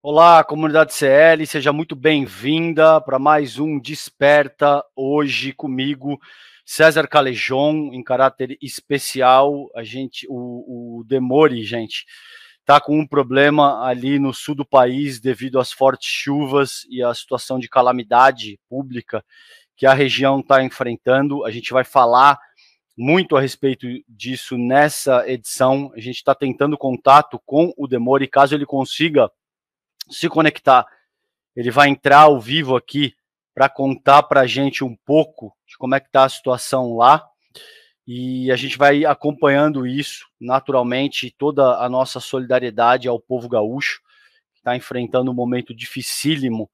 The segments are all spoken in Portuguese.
Olá, comunidade CL, seja muito bem-vinda para mais um Desperta hoje comigo, César Calejon, em caráter especial. A gente, o, o Demore, gente, está com um problema ali no sul do país devido às fortes chuvas e à situação de calamidade pública que a região está enfrentando. A gente vai falar muito a respeito disso nessa edição. A gente está tentando contato com o Demore, caso ele consiga se conectar, ele vai entrar ao vivo aqui para contar para a gente um pouco de como é que está a situação lá e a gente vai acompanhando isso naturalmente, toda a nossa solidariedade ao povo gaúcho, que está enfrentando um momento dificílimo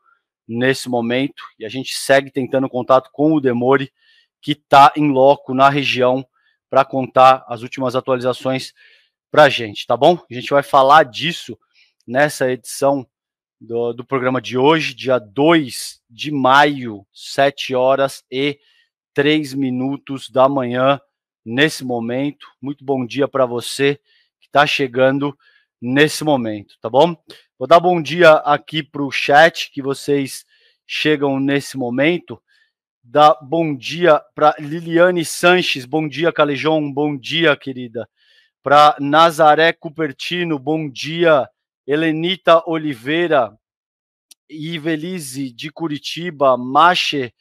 nesse momento, e a gente segue tentando contato com o Demore, que está em loco na região, para contar as últimas atualizações para a gente, tá bom? A gente vai falar disso nessa edição do, do programa de hoje, dia 2 de maio, 7 horas e 3 minutos da manhã nesse momento. Muito bom dia para você que está chegando nesse momento, tá bom? Vou dar bom dia aqui para o chat que vocês chegam nesse momento. Dá bom dia para Liliane Sanches, bom dia, Calejon, bom dia, querida. Para Nazaré Cupertino, bom dia. Helenita Oliveira, Ivelise de Curitiba, Mache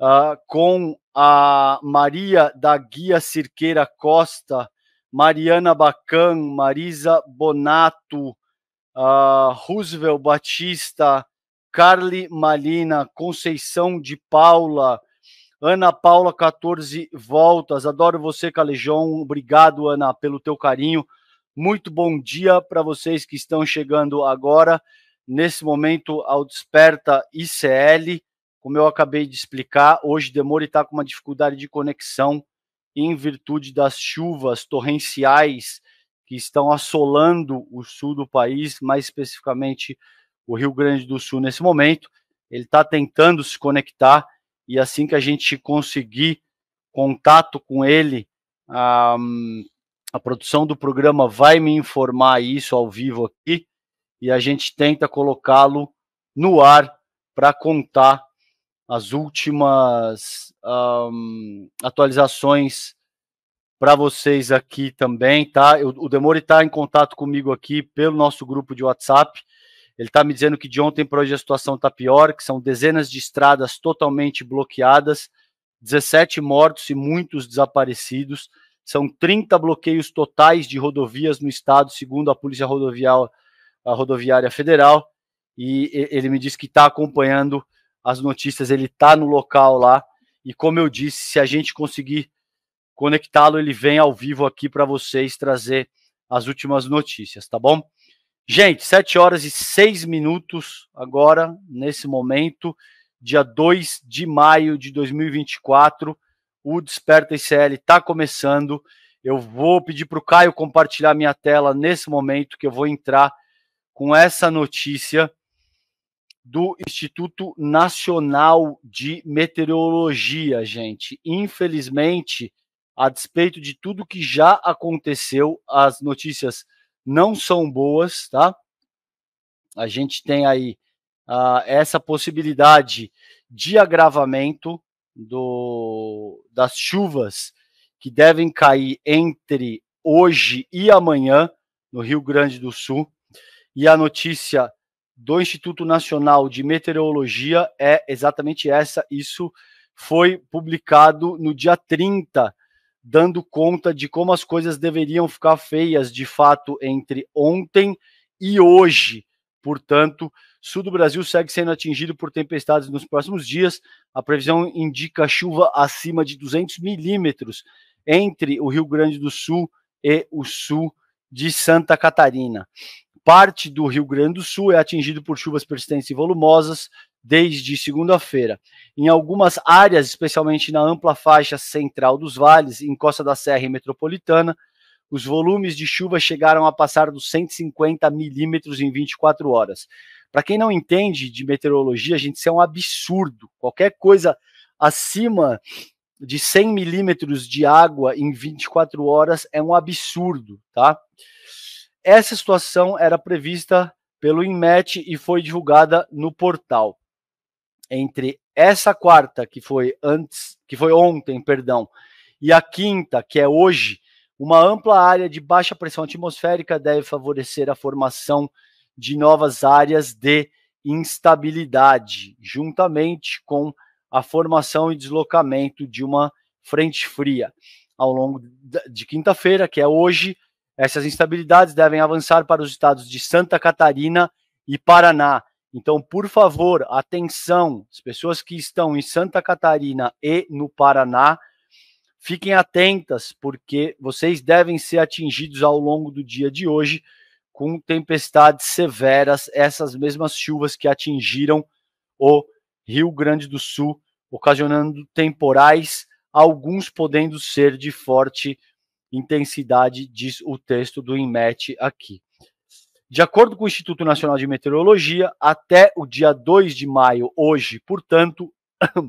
uh, com a Maria da Guia Cirqueira Costa, Mariana Bacan, Marisa Bonato, Roosevelt Batista, Carly Malina, Conceição de Paula, Ana Paula 14 Voltas. Adoro você, Calejão. Obrigado, Ana, pelo teu carinho. Muito bom dia para vocês que estão chegando agora, nesse momento ao Desperta ICL. Como eu acabei de explicar, hoje e está com uma dificuldade de conexão em virtude das chuvas torrenciais que estão assolando o sul do país, mais especificamente o Rio Grande do Sul nesse momento. Ele está tentando se conectar e assim que a gente conseguir contato com ele, a, a produção do programa vai me informar isso ao vivo aqui e a gente tenta colocá-lo no ar para contar as últimas um, atualizações para vocês aqui também, tá? Eu, o Demori está em contato comigo aqui pelo nosso grupo de WhatsApp. Ele está me dizendo que de ontem para hoje a situação está pior, que são dezenas de estradas totalmente bloqueadas, 17 mortos e muitos desaparecidos. São 30 bloqueios totais de rodovias no estado, segundo a Polícia Rodoviária Federal. E ele me disse que está acompanhando as notícias, ele está no local lá. E como eu disse, se a gente conseguir conectá-lo, ele vem ao vivo aqui para vocês trazer as últimas notícias, tá bom? Gente, 7 horas e 6 minutos agora, nesse momento, dia 2 de maio de 2024. O Desperta ICL está começando. Eu vou pedir para o Caio compartilhar minha tela nesse momento, que eu vou entrar com essa notícia do Instituto Nacional de Meteorologia, gente. Infelizmente, a despeito de tudo que já aconteceu, as notícias não são boas, tá? A gente tem aí uh, essa possibilidade de agravamento do, das chuvas que devem cair entre hoje e amanhã no Rio Grande do Sul. E a notícia do Instituto Nacional de Meteorologia é exatamente essa. Isso foi publicado no dia 30, dando conta de como as coisas deveriam ficar feias de fato entre ontem e hoje. Portanto, sul do Brasil segue sendo atingido por tempestades nos próximos dias. A previsão indica chuva acima de 200 milímetros entre o Rio Grande do Sul e o sul de Santa Catarina. Parte do Rio Grande do Sul é atingido por chuvas persistentes e volumosas desde segunda-feira. Em algumas áreas, especialmente na ampla faixa central dos vales, em Costa da Serra e Metropolitana, os volumes de chuva chegaram a passar dos 150 milímetros em 24 horas. Para quem não entende de meteorologia, gente, isso é um absurdo. Qualquer coisa acima de 100 milímetros de água em 24 horas é um absurdo, tá? Essa situação era prevista pelo INMET e foi divulgada no portal. Entre essa quarta, que foi antes, que foi ontem, perdão, e a quinta, que é hoje, uma ampla área de baixa pressão atmosférica deve favorecer a formação de novas áreas de instabilidade, juntamente com a formação e deslocamento de uma frente fria. Ao longo de quinta-feira, que é hoje, essas instabilidades devem avançar para os estados de Santa Catarina e Paraná. Então, por favor, atenção, as pessoas que estão em Santa Catarina e no Paraná, fiquem atentas, porque vocês devem ser atingidos ao longo do dia de hoje com tempestades severas, essas mesmas chuvas que atingiram o Rio Grande do Sul, ocasionando temporais, alguns podendo ser de forte intensidade, diz o texto do INMET aqui. De acordo com o Instituto Nacional de Meteorologia, até o dia 2 de maio, hoje, portanto,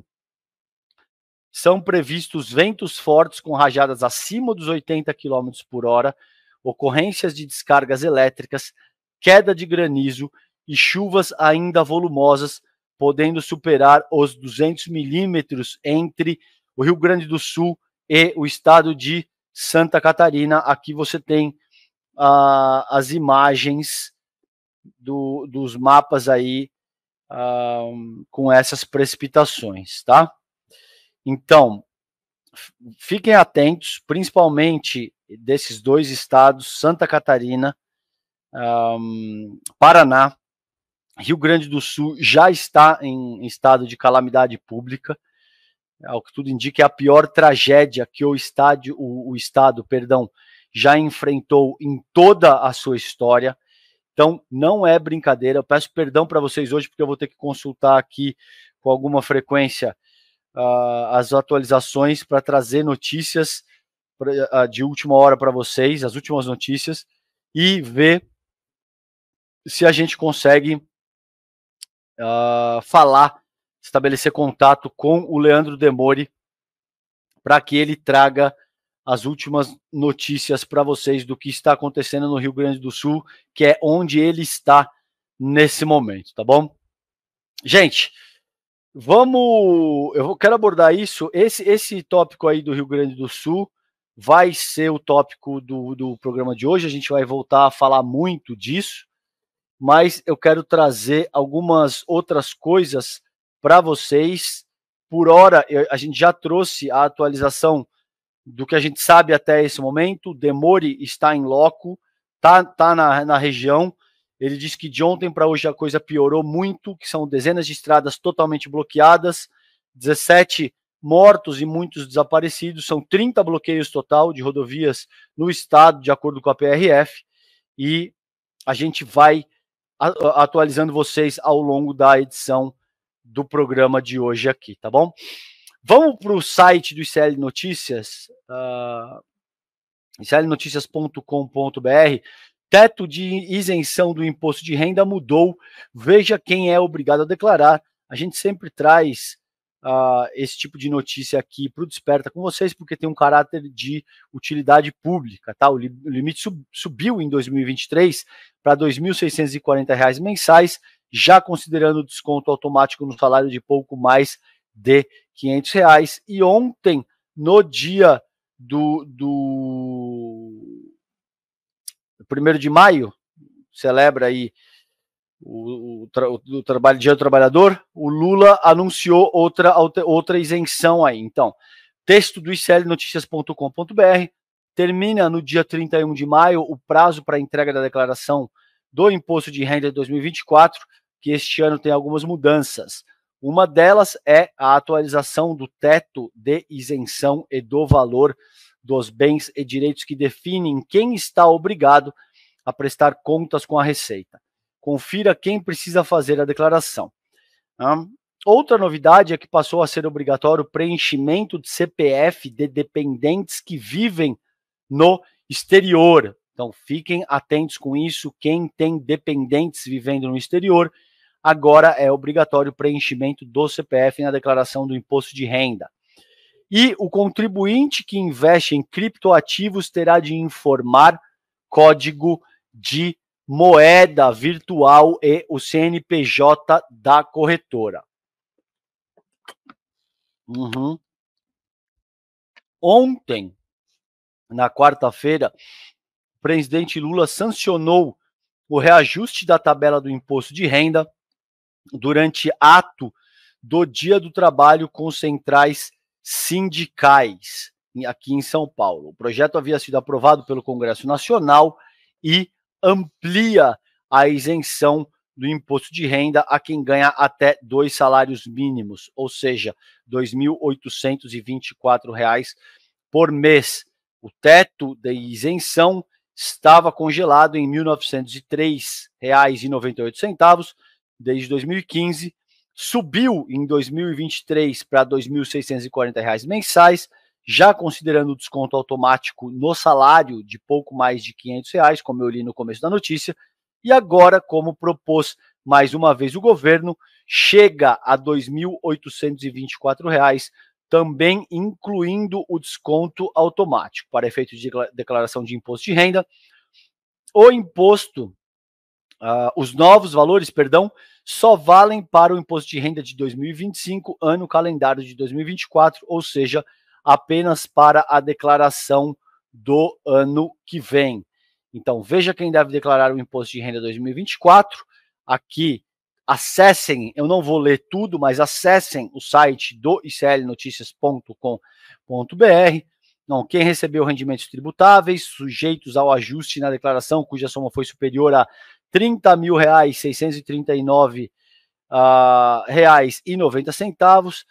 são previstos ventos fortes com rajadas acima dos 80 km por hora, ocorrências de descargas elétricas, queda de granizo e chuvas ainda volumosas, podendo superar os 200 milímetros entre o Rio Grande do Sul e o estado de Santa Catarina. Aqui você tem uh, as imagens do, dos mapas aí uh, com essas precipitações, tá? Então, fiquem atentos, principalmente desses dois estados, Santa Catarina, um, ah, Paraná, Rio Grande do Sul já está em estado de calamidade pública ao que tudo indica, é a pior tragédia que o, estádio, o, o Estado perdão, já enfrentou em toda a sua história. Então, não é brincadeira. Eu peço perdão para vocês hoje, porque eu vou ter que consultar aqui com alguma frequência uh, as atualizações para trazer notícias pra, uh, de última hora para vocês, as últimas notícias, e ver se a gente consegue uh, falar estabelecer contato com o Leandro Demore para que ele traga as últimas notícias para vocês do que está acontecendo no Rio Grande do Sul, que é onde ele está nesse momento, tá bom? Gente, vamos, eu quero abordar isso, esse esse tópico aí do Rio Grande do Sul vai ser o tópico do, do programa de hoje, a gente vai voltar a falar muito disso, mas eu quero trazer algumas outras coisas para vocês. Por hora, a gente já trouxe a atualização do que a gente sabe até esse momento. Demore está em loco, tá, tá na, na região. Ele disse que de ontem para hoje a coisa piorou muito, que são dezenas de estradas totalmente bloqueadas, 17 mortos e muitos desaparecidos, são 30 bloqueios total de rodovias no estado, de acordo com a PRF, e a gente vai atualizando vocês ao longo da edição do programa de hoje aqui, tá bom? Vamos para o site do ICL Notícias, uh, ah, iclnoticias.com.br. Teto de isenção do imposto de renda mudou. Veja quem é obrigado a declarar. A gente sempre traz uh, esse tipo de notícia aqui para o Desperta com vocês, porque tem um caráter de utilidade pública. Tá? O, limite sub, subiu em 2023 para R$ 2.640 mensais já considerando o desconto automático no salário de pouco mais de 500 reais. E ontem, no dia do, do de maio, celebra aí o, o, tra, o, trabalho Dia do Trabalhador, o Lula anunciou outra, outra isenção aí. Então, texto do iclnoticias.com.br termina no dia 31 de maio o prazo para entrega da declaração do imposto de renda de 2024, que este ano tem algumas mudanças. Uma delas é a atualização do teto de isenção e do valor dos bens e direitos que definem quem está obrigado a prestar contas com a Receita. Confira quem precisa fazer a declaração. Outra novidade é que passou a ser obrigatório o preenchimento de CPF de dependentes que vivem no exterior. Então fiquem atentos com isso. Quem tem dependentes vivendo no exterior, agora é obrigatório o preenchimento do CPF na declaração do imposto de renda. E o contribuinte que investe em criptoativos terá de informar código de moeda virtual e o CNPJ da corretora. Uhum. Ontem, na quarta-feira, presidente Lula sancionou o reajuste da tabela do imposto de renda durante ato do Dia do Trabalho com centrais sindicais aqui em São Paulo. O projeto havia sido aprovado pelo Congresso Nacional e amplia a isenção do imposto de renda a quem ganha até dois salários mínimos, ou seja, R$ 2.824 por mês. O teto de isenção estava congelado em R$ 1.903,98 desde 2015, subiu em 2023 para R$ 2.640 mensais, já considerando o desconto automático no salário de pouco mais de R$ reais, como eu li no começo da notícia, e agora, como propôs mais uma vez o governo, chega a R$ 2.824 também incluindo o desconto automático para efeito de declaração de imposto de renda. O imposto, uh, os novos valores, perdão, só valem para o imposto de renda de 2025, ano calendário de 2024, ou seja, apenas para a declaração do ano que vem. Então, veja quem deve declarar o imposto de renda 2024. Aqui acessem, eu não vou ler tudo, mas acessem o site do iclnoticias.com.br. Não, quem recebeu rendimentos tributáveis sujeitos ao ajuste na declaração, cuja soma foi superior a R$ 30.639,90, ah, reais e centavos.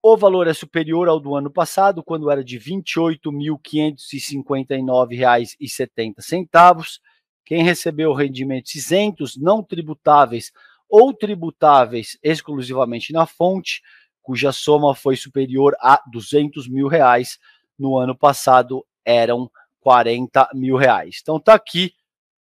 O valor é superior ao do ano passado, quando era de R$ 28.559,70. Quem recebeu rendimentos isentos não tributáveis ou tributáveis exclusivamente na fonte, cuja soma foi superior a 200 mil reais. No ano passado eram 40 mil reais. Então tá aqui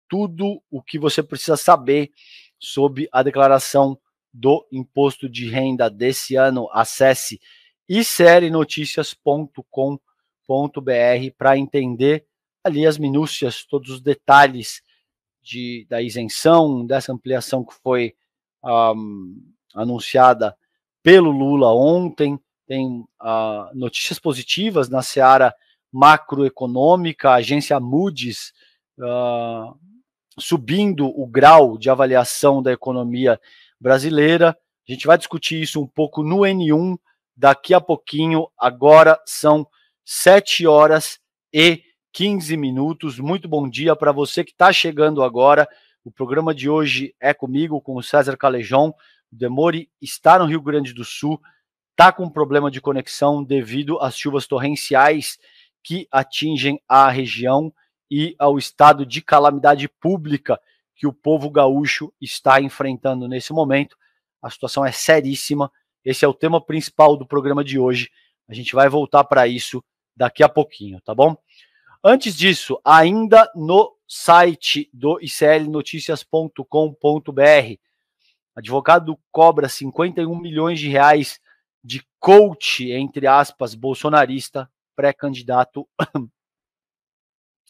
tudo o que você precisa saber sobre a declaração do imposto de renda desse ano. Acesse iserenoticias.com.br para entender ali as minúcias, todos os detalhes de, da isenção, dessa ampliação que foi um, ah, anunciada pelo Lula ontem, tem uh, notícias positivas na seara macroeconômica, a agência Moody's uh, subindo o grau de avaliação da economia brasileira. A gente vai discutir isso um pouco no N1 daqui a pouquinho. Agora são 7 horas e 15 minutos. Muito bom dia para você que está chegando agora. O programa de hoje é comigo, com o César Calejon. O Demore está no Rio Grande do Sul, está com problema de conexão devido às chuvas torrenciais que atingem a região e ao estado de calamidade pública que o povo gaúcho está enfrentando nesse momento. A situação é seríssima. Esse é o tema principal do programa de hoje. A gente vai voltar para isso daqui a pouquinho, tá bom? Antes disso, ainda no site do iclnoticias.com.br, advogado cobra 51 milhões de reais de coach, entre aspas, bolsonarista, pré-candidato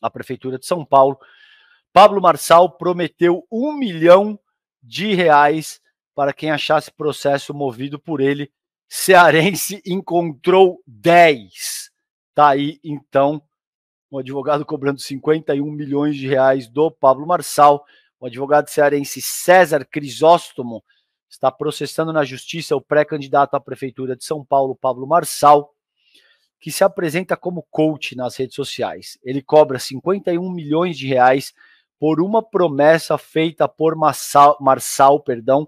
à Prefeitura de São Paulo. Pablo Marçal prometeu um milhão de reais para quem achasse processo movido por ele. Cearense encontrou 10. Tá aí, então, um advogado cobrando 51 milhões de reais do Pablo Marçal. O advogado cearense César Crisóstomo está processando na justiça o pré-candidato à prefeitura de São Paulo, Pablo Marçal, que se apresenta como coach nas redes sociais. Ele cobra 51 milhões de reais por uma promessa feita por Marçal, Marçal perdão,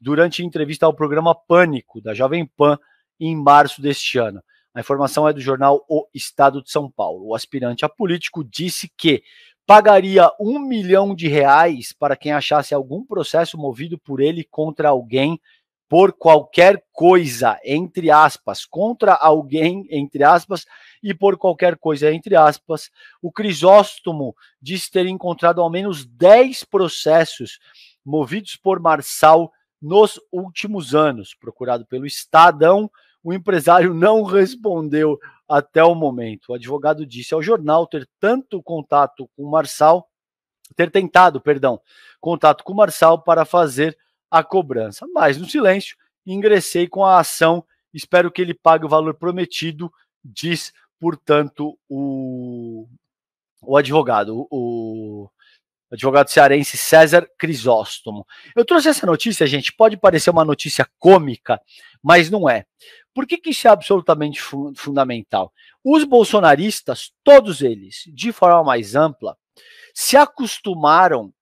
durante entrevista ao programa Pânico da Jovem Pan em março deste ano. A informação é do jornal O Estado de São Paulo. O aspirante a político disse que pagaria um milhão de reais para quem achasse algum processo movido por ele contra alguém por qualquer coisa, entre aspas, contra alguém, entre aspas, e por qualquer coisa, entre aspas, o Crisóstomo disse ter encontrado ao menos 10 processos movidos por Marçal nos últimos anos, procurado pelo Estadão, o empresário não respondeu até o momento. O advogado disse ao jornal ter tanto contato com o Marçal, ter tentado, perdão, contato com o Marçal para fazer a cobrança. Mas no silêncio, ingressei com a ação, espero que ele pague o valor prometido, diz, portanto, o, o advogado, o, advogado cearense César Crisóstomo. Eu trouxe essa notícia, gente, pode parecer uma notícia cômica, mas não é. Por que, que isso é absolutamente fu fundamental? Os bolsonaristas, todos eles, de forma mais ampla, se acostumaram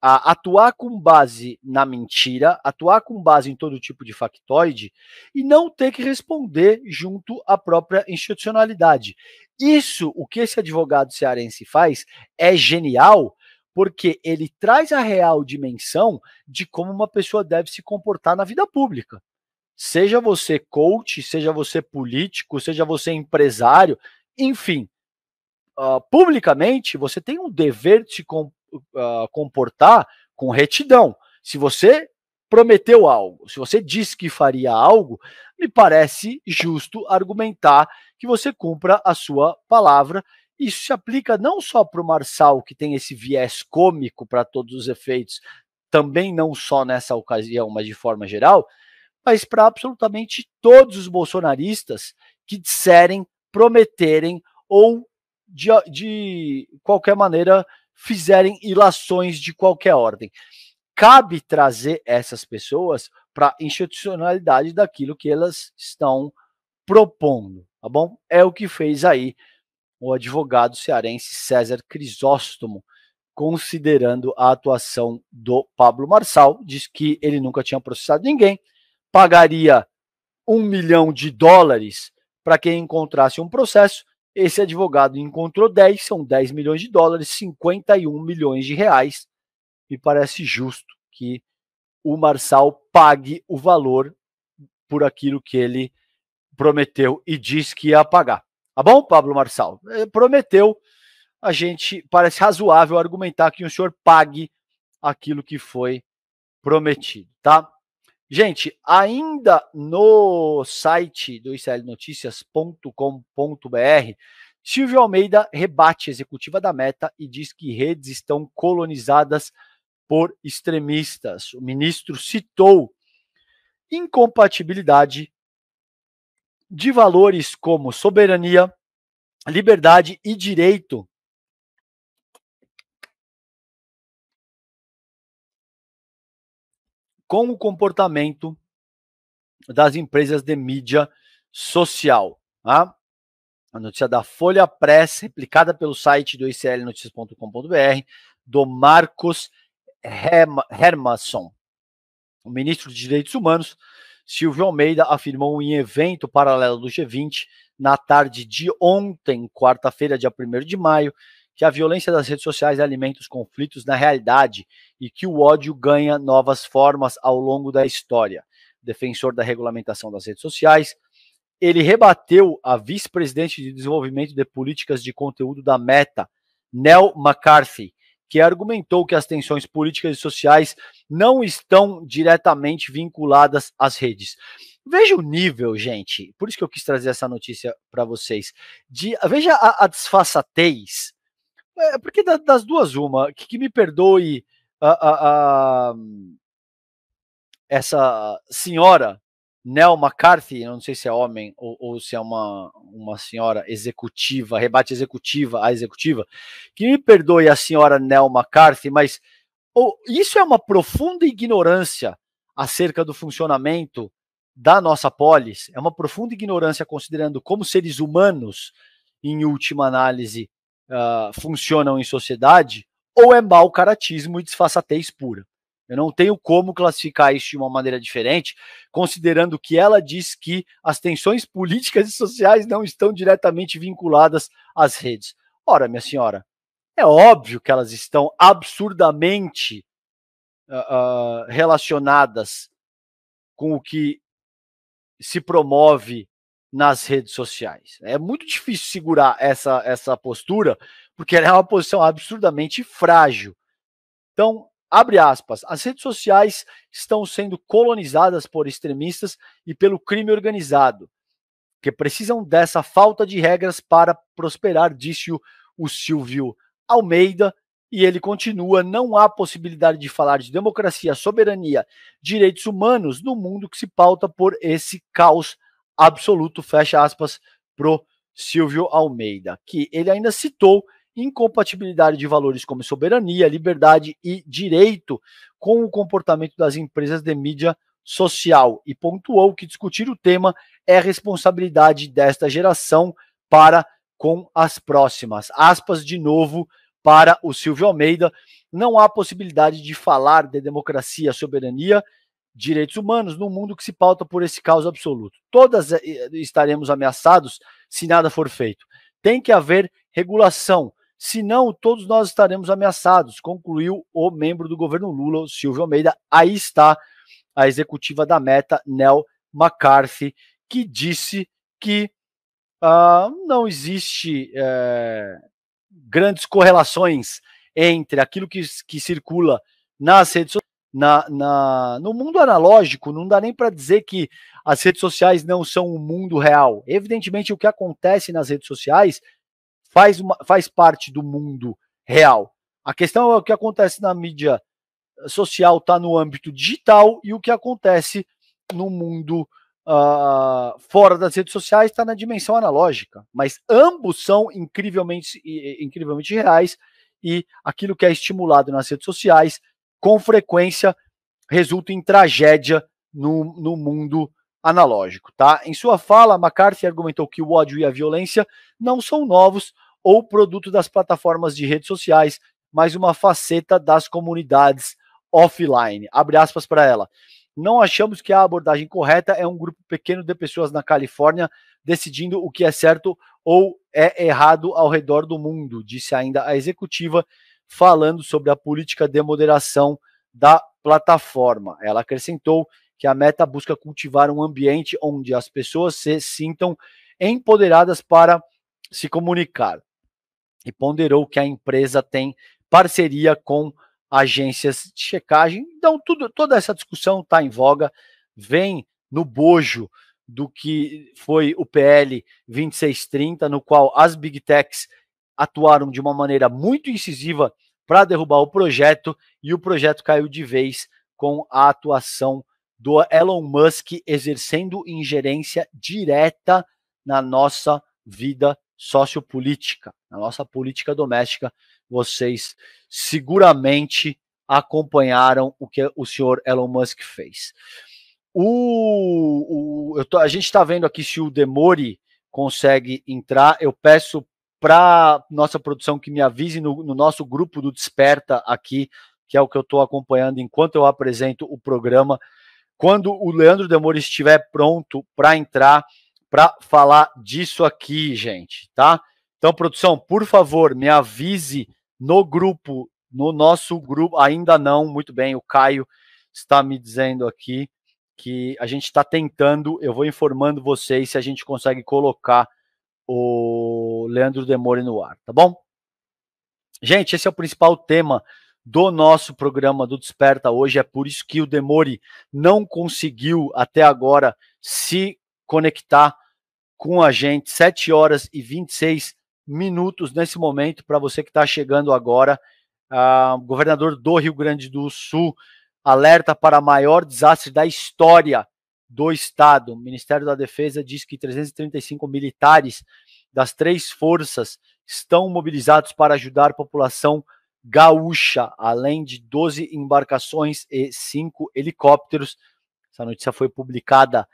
a atuar com base na mentira, atuar com base em todo tipo de factoide e não ter que responder junto à própria institucionalidade. Isso, o que esse advogado cearense faz, é genial, porque ele traz a real dimensão de como uma pessoa deve se comportar na vida pública. Seja você coach, seja você político, seja você empresário, enfim, uh, publicamente você tem um dever de se com, uh, comportar com retidão. Se você prometeu algo, se você disse que faria algo, me parece justo argumentar que você cumpra a sua palavra isso se aplica não só para o Marçal, que tem esse viés cômico para todos os efeitos, também não só nessa ocasião, mas de forma geral, mas para absolutamente todos os bolsonaristas que disserem, prometerem ou de, de qualquer maneira fizerem ilações de qualquer ordem. Cabe trazer essas pessoas para a institucionalidade daquilo que elas estão propondo, tá bom? É o que fez aí o advogado cearense César Crisóstomo, considerando a atuação do Pablo Marçal, diz que ele nunca tinha processado ninguém, pagaria um milhão de dólares para quem encontrasse um processo. Esse advogado encontrou 10, são 10 milhões de dólares, 51 milhões de reais. Me parece justo que o Marçal pague o valor por aquilo que ele prometeu e diz que ia pagar. Tá bom, Pablo Marçal? É, prometeu. A gente parece razoável argumentar que o senhor pague aquilo que foi prometido, tá? Gente, ainda no site do israelnoticias.com.br, Silvio Almeida rebate a executiva da Meta e diz que redes estão colonizadas por extremistas. O ministro citou incompatibilidade de valores como soberania, liberdade e direito. Com o comportamento das empresas de mídia social. Tá? A notícia da Folha Press, replicada pelo site do iclnoticias.com.br, do Marcos Hermasson, o ministro de Direitos Humanos Silvio Almeida afirmou em evento paralelo do G20 na tarde de ontem, quarta-feira, dia 1 de maio, que a violência das redes sociais alimenta os conflitos na realidade e que o ódio ganha novas formas ao longo da história. Defensor da regulamentação das redes sociais, ele rebateu a vice-presidente de desenvolvimento de políticas de conteúdo da Meta, Nell McCarthy, que argumentou que as tensões políticas e sociais não estão diretamente vinculadas às redes. Veja o nível, gente, por isso que eu quis trazer essa notícia para vocês. De, veja a, a desfaçatez, é, porque da, das duas, uma, que, que me perdoe a, a, a, essa senhora Neil McCarthy, não sei se é homem ou, ou, se é uma, uma senhora executiva, rebate executiva a executiva, que me perdoe a senhora Neil McCarthy, mas isso é uma profunda ignorância acerca do funcionamento da nossa polis, é uma profunda ignorância considerando como seres humanos, em última análise, uh, funcionam em sociedade, ou é mau caratismo e disfarçatez pura. Eu não tenho como classificar isso de uma maneira diferente, considerando que ela diz que as tensões políticas e sociais não estão diretamente vinculadas às redes. Ora, minha senhora, é óbvio que elas estão absurdamente uh, relacionadas com o que se promove nas redes sociais. É muito difícil segurar essa, essa postura, porque ela é uma posição absurdamente frágil. Então, Abre aspas. As redes sociais estão sendo colonizadas por extremistas e pelo crime organizado, que precisam dessa falta de regras para prosperar, disse o, o Silvio Almeida. E ele continua: não há possibilidade de falar de democracia, soberania, direitos humanos no mundo que se pauta por esse caos absoluto. Fecha aspas pro Silvio Almeida, que ele ainda citou incompatibilidade de valores como soberania, liberdade e direito com o comportamento das empresas de mídia social e pontuou que discutir o tema é responsabilidade desta geração para com as próximas. Aspas de novo para o Silvio Almeida. Não há possibilidade de falar de democracia, soberania, direitos humanos num mundo que se pauta por esse caos absoluto. Todas eh, estaremos ameaçados se nada for feito. Tem que haver regulação, senão todos nós estaremos ameaçados, concluiu o membro do governo Lula, Silvio Almeida. Aí está a executiva da Meta, Nel McCarthy, que disse que uh, não existe uh, grandes correlações entre aquilo que, que circula nas redes sociais. Na, na, no mundo analógico, não dá nem para dizer que as redes sociais não são o mundo real. Evidentemente, o que acontece nas redes sociais faz, uma, faz parte do mundo real. A questão é o que acontece na mídia social está no âmbito digital e o que acontece no mundo uh, fora das redes sociais está na dimensão analógica. Mas ambos são incrivelmente, incrivelmente reais e aquilo que é estimulado nas redes sociais, com frequência, resulta em tragédia no, no mundo analógico. Tá? Em sua fala, McCarthy argumentou que o ódio e a violência não são novos, ou produto das plataformas de redes sociais, mais uma faceta das comunidades offline. Abre aspas para ela. Não achamos que a abordagem correta é um grupo pequeno de pessoas na Califórnia decidindo o que é certo ou é errado ao redor do mundo, disse ainda a executiva, falando sobre a política de moderação da plataforma. Ela acrescentou que a meta busca cultivar um ambiente onde as pessoas se sintam empoderadas para se comunicar e ponderou que a empresa tem parceria com agências de checagem. Então, tudo, toda essa discussão está em voga, vem no bojo do que foi o PL 2630, no qual as big techs atuaram de uma maneira muito incisiva para derrubar o projeto e o projeto caiu de vez com a atuação do Elon Musk exercendo ingerência direta na nossa vida sociopolítica, na nossa política doméstica, vocês seguramente acompanharam o que o senhor Elon Musk fez. O, o tô, a gente está vendo aqui se o Demore consegue entrar. Eu peço para nossa produção que me avise no, no nosso grupo do Desperta aqui, que é o que eu estou acompanhando enquanto eu apresento o programa. Quando o Leandro Demore estiver pronto para entrar, para falar disso aqui, gente, tá? Então, produção, por favor, me avise no grupo, no nosso grupo, ainda não, muito bem, o Caio está me dizendo aqui que a gente está tentando, eu vou informando vocês se a gente consegue colocar o Leandro Demore no ar, tá bom? Gente, esse é o principal tema do nosso programa do Desperta hoje, é por isso que o Demore não conseguiu até agora se conectar com a gente, 7 horas e 26 minutos nesse momento, para você que está chegando agora. Uh, governador do Rio Grande do Sul alerta para maior desastre da história do Estado. O Ministério da Defesa diz que 335 militares das três forças estão mobilizados para ajudar a população gaúcha, além de 12 embarcações e 5 helicópteros. Essa notícia foi publicada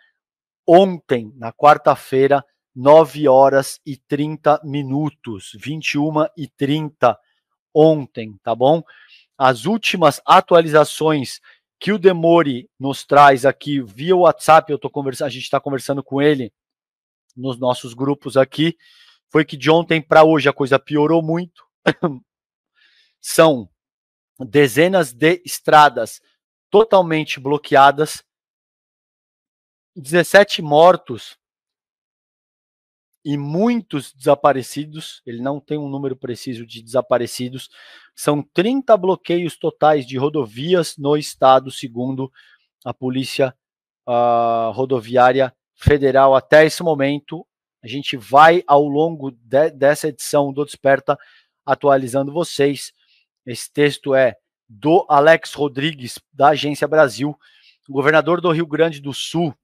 ontem, na quarta-feira, 9 horas e 30 minutos, 21 e 30 ontem, tá bom? As últimas atualizações que o Demore nos traz aqui via WhatsApp, eu tô conversando, a gente está conversando com ele nos nossos grupos aqui, foi que de ontem para hoje a coisa piorou muito. São dezenas de estradas totalmente bloqueadas, 17 mortos e muitos desaparecidos, ele não tem um número preciso de desaparecidos, são 30 bloqueios totais de rodovias no estado, segundo a Polícia uh, Rodoviária Federal até esse momento. A gente vai, ao longo de, dessa edição do Desperta, atualizando vocês. Esse texto é do Alex Rodrigues, da Agência Brasil. O governador do Rio Grande do Sul,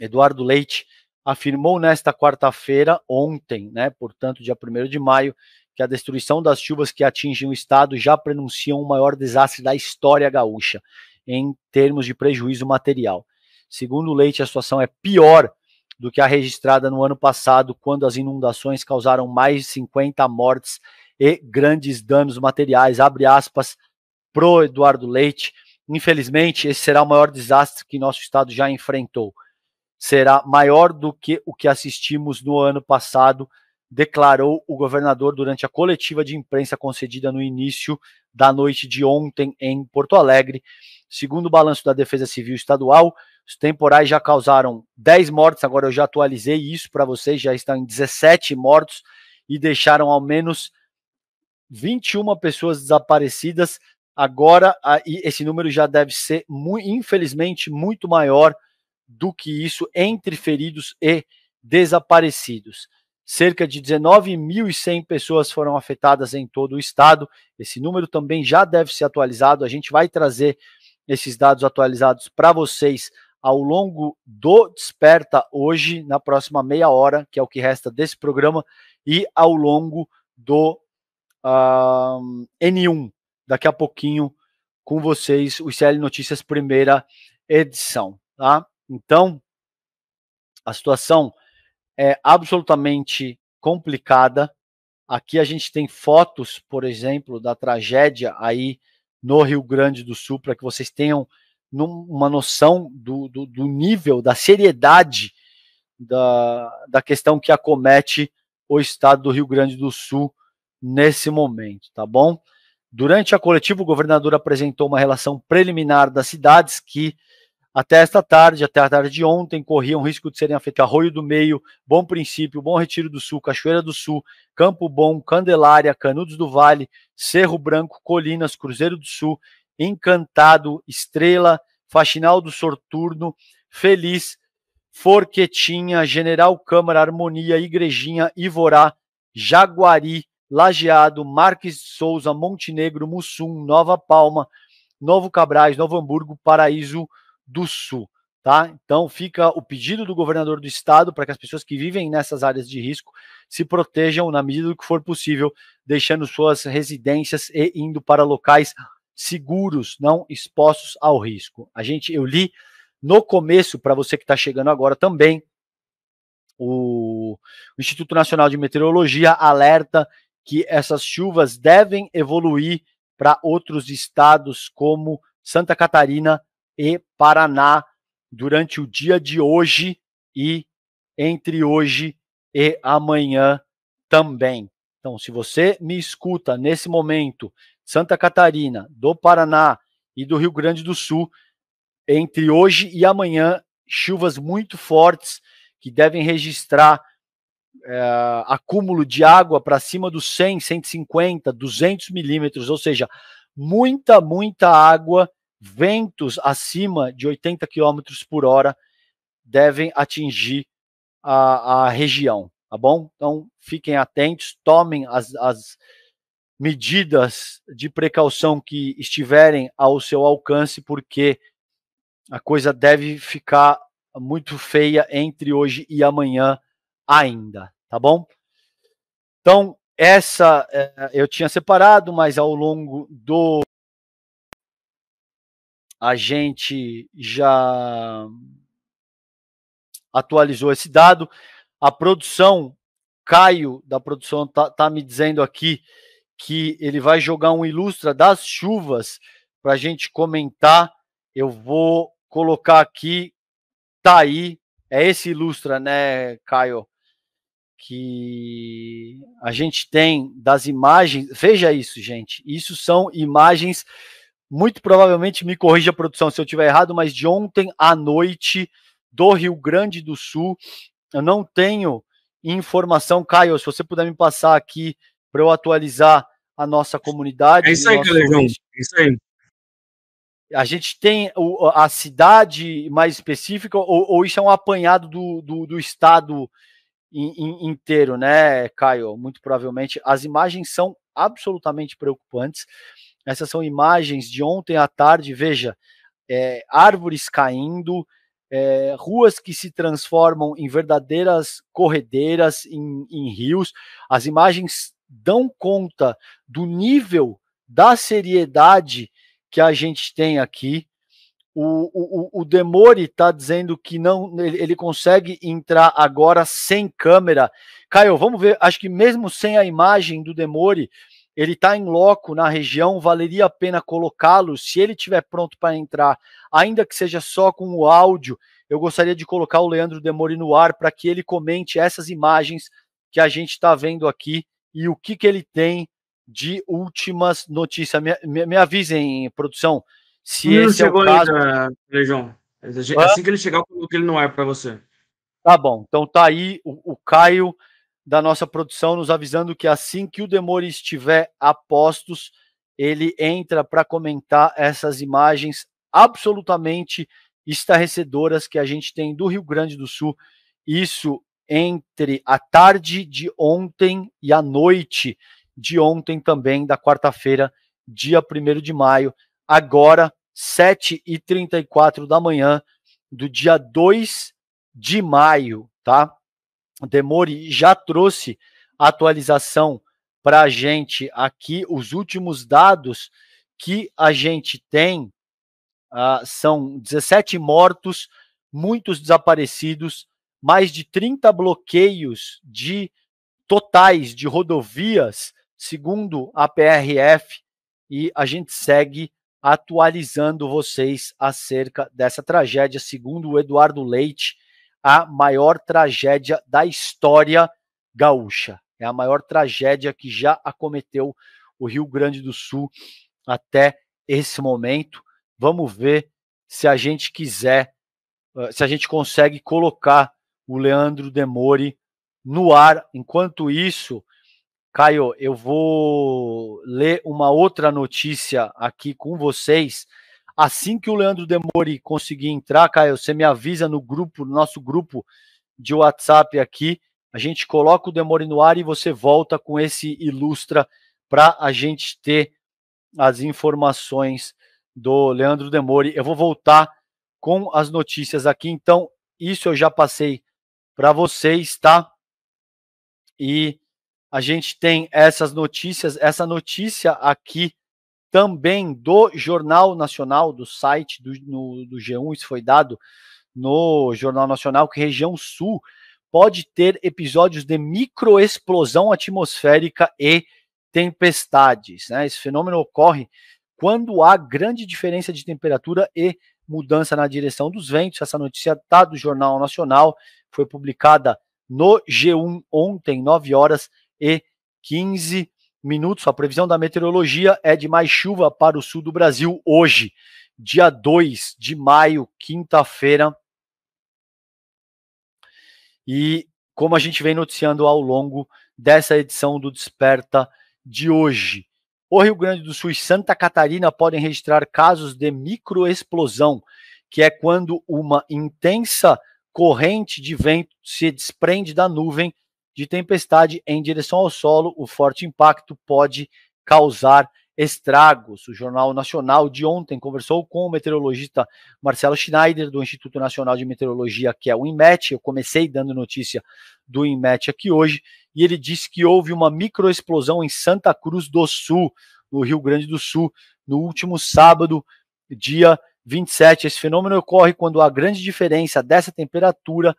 Eduardo Leite afirmou nesta quarta-feira, ontem, né, portanto, dia 1 de maio, que a destruição das chuvas que atingem o estado já prenunciam o maior desastre da história gaúcha, em termos de prejuízo material. Segundo Leite, a situação é pior do que a registrada no ano passado, quando as inundações causaram mais de 50 mortes e grandes danos materiais. Abre aspas pro Eduardo Leite. Infelizmente, esse será o maior desastre que nosso estado já enfrentou será maior do que o que assistimos no ano passado, declarou o governador durante a coletiva de imprensa concedida no início da noite de ontem em Porto Alegre. Segundo o balanço da Defesa Civil Estadual, os temporais já causaram 10 mortes, agora eu já atualizei isso para vocês, já estão em 17 mortos e deixaram ao menos 21 pessoas desaparecidas. Agora, esse número já deve ser, infelizmente, muito maior do que isso entre feridos e desaparecidos. Cerca de 19.100 pessoas foram afetadas em todo o estado. Esse número também já deve ser atualizado. A gente vai trazer esses dados atualizados para vocês ao longo do Desperta hoje, na próxima meia hora, que é o que resta desse programa, e ao longo do uh, ah, N1, daqui a pouquinho, com vocês, o CL Notícias Primeira Edição. Tá? Então, a situação é absolutamente complicada. Aqui a gente tem fotos, por exemplo, da tragédia aí no Rio Grande do Sul, para que vocês tenham uma noção do, do, do, nível, da seriedade da, da questão que acomete o estado do Rio Grande do Sul nesse momento, tá bom? Durante a coletiva, o governador apresentou uma relação preliminar das cidades que até esta tarde, até a tarde de ontem, corriam risco de serem afetados Arroio do Meio, Bom Princípio, Bom Retiro do Sul, Cachoeira do Sul, Campo Bom, Candelária, Canudos do Vale, Cerro Branco, Colinas, Cruzeiro do Sul, Encantado, Estrela, Faxinal do Sorturno, Feliz, Forquetinha, General Câmara, Harmonia, Igrejinha, Ivorá, Jaguari, Lajeado, Marques de Souza, Montenegro, Mussum, Nova Palma, Novo Cabrais, Novo Hamburgo, Paraíso do Sul. Tá? Então fica o pedido do governador do estado para que as pessoas que vivem nessas áreas de risco se protejam na medida do que for possível, deixando suas residências e indo para locais seguros, não expostos ao risco. A gente eu li no começo para você que está chegando agora também o Instituto Nacional de Meteorologia alerta que essas chuvas devem evoluir para outros estados como Santa Catarina e Paraná durante o dia de hoje e entre hoje e amanhã também. Então, se você me escuta nesse momento, Santa Catarina, do Paraná e do Rio Grande do Sul, entre hoje e amanhã, chuvas muito fortes que devem registrar é, acúmulo de água para cima dos 100, 150, 200 milímetros, ou seja, muita, muita água ventos acima de 80 km por hora devem atingir a, a, região, tá bom? Então fiquem atentos, tomem as, as medidas de precaução que estiverem ao seu alcance, porque a coisa deve ficar muito feia entre hoje e amanhã ainda, tá bom? Então, essa eh, eu tinha separado, mas ao longo do a gente já atualizou esse dado. A produção, Caio da produção tá, tá me dizendo aqui que ele vai jogar um ilustra das chuvas para a gente comentar. Eu vou colocar aqui, tá aí, é esse ilustra, né, Caio? Que a gente tem das imagens. Veja isso, gente. Isso são imagens muito provavelmente me corrija a produção se eu estiver errado, mas de ontem à noite do Rio Grande do Sul. Eu não tenho informação, Caio, se você puder me passar aqui para eu atualizar a nossa comunidade. É isso aí, Calejão. É isso aí. A gente tem a cidade mais específica, ou, ou isso é um apanhado do, do, do estado in, in, inteiro, né, Caio? Muito provavelmente. As imagens são absolutamente preocupantes. Essas são imagens de ontem à tarde, veja, é, árvores caindo, é, ruas que se transformam em verdadeiras corredeiras, em, em rios. As imagens dão conta do nível da seriedade que a gente tem aqui. O, o, o Demore está dizendo que não ele, ele, consegue entrar agora sem câmera. Caio, vamos ver, acho que mesmo sem a imagem do Demore, ele está em loco na região, valeria a pena colocá-lo se ele estiver pronto para entrar, ainda que seja só com o áudio. Eu gostaria de colocar o Leandro Demori no ar para que ele comente essas imagens que a gente está vendo aqui e o que, que ele tem de últimas notícias. Me, me, me avisem, produção, se não esse é o caso. Ainda, Lejão. Assim que ele chegar, eu coloco ele no ar para você. Tá bom, então tá aí o, o Caio da nossa produção nos avisando que assim que o Demore estiver a postos, ele entra para comentar essas imagens absolutamente estarrecedoras que a gente tem do Rio Grande do Sul. Isso entre a tarde de ontem e a noite de ontem também, da quarta-feira, dia 1 de maio, agora 7h34 da manhã do dia 2 de maio, tá? Demore já trouxe atualização para a gente aqui. Os últimos dados que a gente tem uh, são 17 mortos, muitos desaparecidos, mais de 30 bloqueios de totais de rodovias, segundo a PRF, e a gente segue atualizando vocês acerca dessa tragédia, segundo o Eduardo Leite, a maior tragédia da história gaúcha. É a maior tragédia que já acometeu o Rio Grande do Sul até esse momento. Vamos ver se a gente quiser, eh, se a gente consegue colocar o Leandro Demore no ar. Enquanto isso, Caio, eu vou ler uma outra notícia aqui com vocês Assim que o Leandro Demori conseguir entrar, Caio, você me avisa no grupo, no nosso grupo de WhatsApp aqui. A gente coloca o Demori no ar e você volta com esse Ilustra para a gente ter as informações do Leandro Demori. Eu vou voltar com as notícias aqui, então isso eu já passei para vocês, tá? E a gente tem essas notícias. Essa notícia aqui também do Jornal Nacional, do site do, no, do G1, isso foi dado no Jornal Nacional, que região sul pode ter episódios de microexplosão atmosférica e tempestades. Né? Esse fenômeno ocorre quando há grande diferença de temperatura e mudança na direção dos ventos. Essa notícia está do Jornal Nacional, foi publicada no G1 ontem, 9 horas e 15 minutos. A previsão da meteorologia é de mais chuva para o sul do Brasil hoje, dia 2 de maio, quinta-feira. E como a gente vem noticiando ao longo dessa edição do Desperta de hoje, o Rio Grande do Sul e Santa Catarina podem registrar casos de microexplosão, que é quando uma intensa corrente de vento se desprende da nuvem de tempestade em direção ao solo, o forte impacto pode causar estragos. O Jornal Nacional de ontem conversou com o meteorologista Marcelo Schneider, do Instituto Nacional de Meteorologia, que é o INMET. Eu comecei dando notícia do INMET aqui hoje, e ele disse que houve uma microexplosão em Santa Cruz do Sul, no Rio Grande do Sul, no último sábado, dia 27. Esse fenômeno ocorre quando há grande diferença dessa temperatura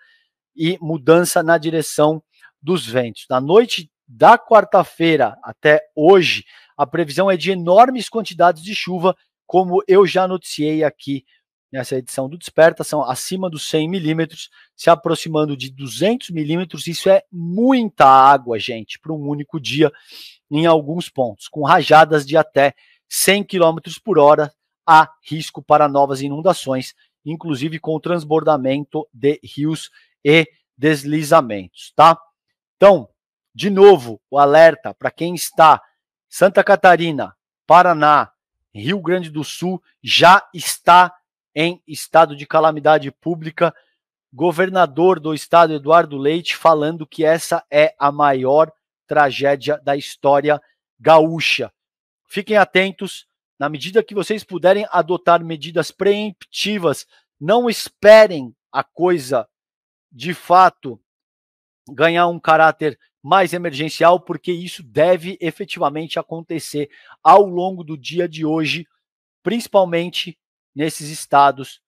e mudança na direção dos ventos. Na noite da quarta-feira até hoje, a previsão é de enormes quantidades de chuva, como eu já noticiei aqui nessa edição do Desperta, são acima dos 100 milímetros, se aproximando de 200 milímetros. Isso é muita água, gente, para um único dia em alguns pontos, com rajadas de até 100 quilômetros por hora. Há risco para novas inundações, inclusive com transbordamento de rios e deslizamentos, tá? Então, de novo, o alerta para quem está Santa Catarina, Paraná, Rio Grande do Sul já está em estado de calamidade pública. Governador do estado Eduardo Leite falando que essa é a maior tragédia da história gaúcha. Fiquem atentos, na medida que vocês puderem adotar medidas preemptivas, não esperem a coisa de fato ganhar um caráter mais emergencial, porque isso deve efetivamente acontecer ao longo do dia de hoje, principalmente nesses estados,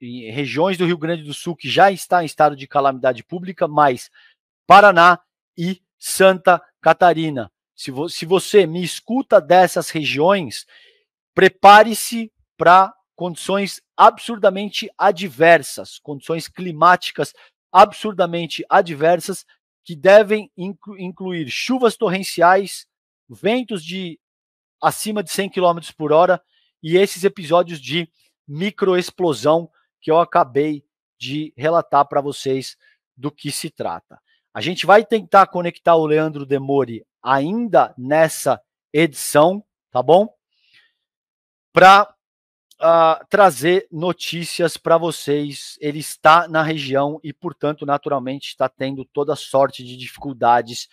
em regiões do Rio Grande do Sul que já está em estado de calamidade pública, mas Paraná e Santa Catarina. Se, vo se você me escuta dessas regiões, prepare-se para condições absurdamente adversas, condições climáticas absurdamente adversas que devem incluir chuvas torrenciais, ventos de acima de 100 km por hora e esses episódios de microexplosão que eu acabei de relatar para vocês do que se trata. A gente vai tentar conectar o Leandro Demore ainda nessa edição, tá bom? Para uh, trazer notícias para vocês. Ele está na região e, portanto, naturalmente, está tendo toda sorte de dificuldades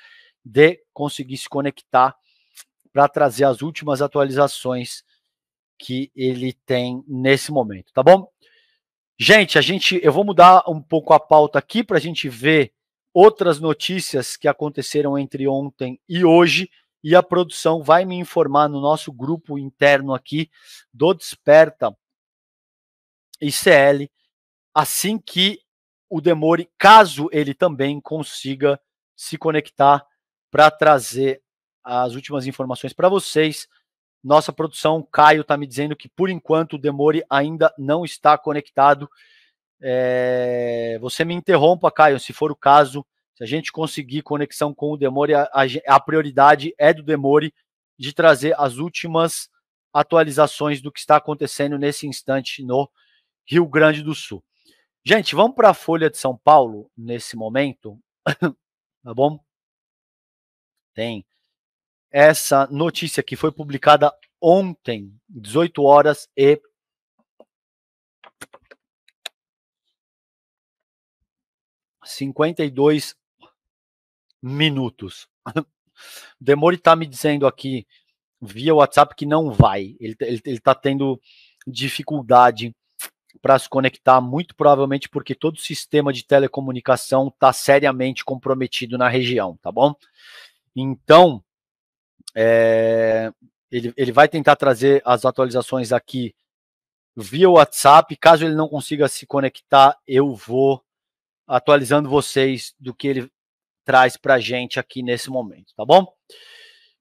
de conseguir se conectar para trazer as últimas atualizações que ele tem nesse momento, tá bom? Gente, a gente, eu vou mudar um pouco a pauta aqui para a gente ver outras notícias que aconteceram entre ontem e hoje e a produção vai me informar no nosso grupo interno aqui do Desperta ICL, assim que o Demore, caso ele também consiga se conectar para trazer as últimas informações para vocês. Nossa produção, Caio, está me dizendo que por enquanto o Demore ainda não está conectado. É... Você me interrompa, Caio, se for o caso se a gente conseguir conexão com o Demore, a, a prioridade é do Demore de trazer as últimas atualizações do que está acontecendo nesse instante no Rio Grande do Sul. Gente, vamos para a Folha de São Paulo nesse momento, tá bom? Tem essa notícia que foi publicada ontem, 18 horas e 52 minutos. Demore tá me dizendo aqui via WhatsApp que não vai. Ele está ele, ele tá tendo dificuldade para se conectar, muito provavelmente porque todo o sistema de telecomunicação está seriamente comprometido na região, tá bom? Então, é, ele, ele vai tentar trazer as atualizações aqui via WhatsApp. Caso ele não consiga se conectar, eu vou atualizando vocês do que ele traz para a gente aqui nesse momento, tá bom?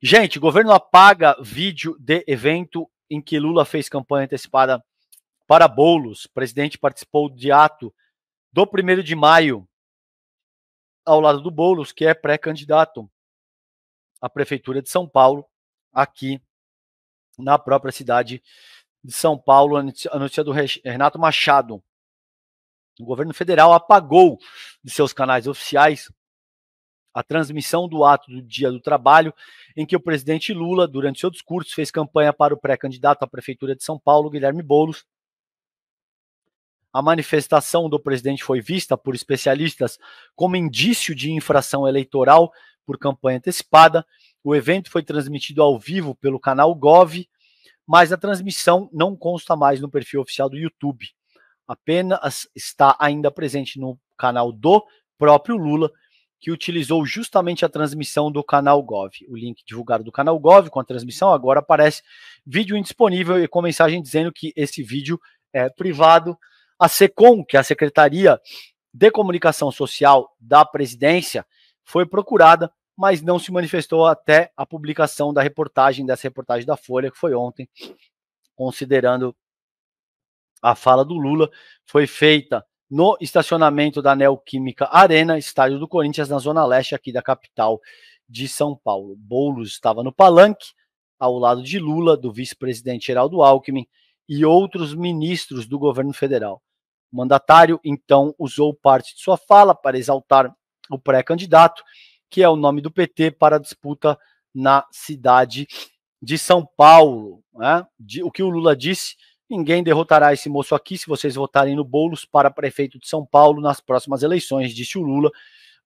Gente, governo apaga vídeo de evento em que Lula fez campanha antecipada para bolos. O presidente participou de ato do 1 de maio ao lado do Bolos, que é pré-candidato à prefeitura de São Paulo, aqui na própria cidade de São Paulo, anunciado Renato Machado. O governo federal apagou de seus canais oficiais a transmissão do ato do Dia do Trabalho, em que o presidente Lula, durante seu discurso, fez campanha para o pré-candidato à Prefeitura de São Paulo, Guilherme Boulos. A manifestação do presidente foi vista por especialistas como indício de infração eleitoral por campanha antecipada. O evento foi transmitido ao vivo pelo canal Gov, mas a transmissão não consta mais no perfil oficial do YouTube. Apenas está ainda presente no canal do próprio Lula, que utilizou justamente a transmissão do canal Gov. O link divulgado do canal Gov com a transmissão agora aparece vídeo indisponível e com mensagem dizendo que esse vídeo é privado. A SECOM, que é a Secretaria de Comunicação Social da Presidência, foi procurada, mas não se manifestou até a publicação da reportagem, dessa reportagem da Folha, que foi ontem, considerando a fala do Lula, foi feita no estacionamento da Neoquímica Arena, estádio do Corinthians, na zona leste aqui da capital de São Paulo. Boulos estava no palanque, ao lado de Lula, do vice-presidente Geraldo Alckmin e outros ministros do governo federal. O mandatário, então, usou parte de sua fala para exaltar o pré-candidato, que é o nome do PT para a disputa na cidade de São Paulo. Né? o que o Lula disse Ninguém derrotará esse moço aqui se vocês votarem no Boulos para prefeito de São Paulo nas próximas eleições, disse o Lula.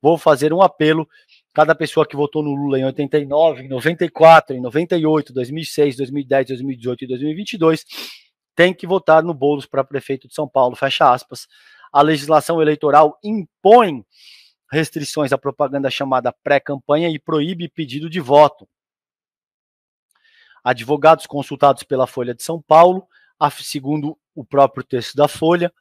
Vou fazer um apelo. Cada pessoa que votou no Lula em 89, em 94, em 98, 2006, 2010, 2018 e 2022 tem que votar no Boulos para prefeito de São Paulo, fecha aspas. A legislação eleitoral impõe restrições à propaganda chamada pré-campanha e proíbe pedido de voto. Advogados consultados pela Folha de São Paulo segundo o próprio texto da Folha,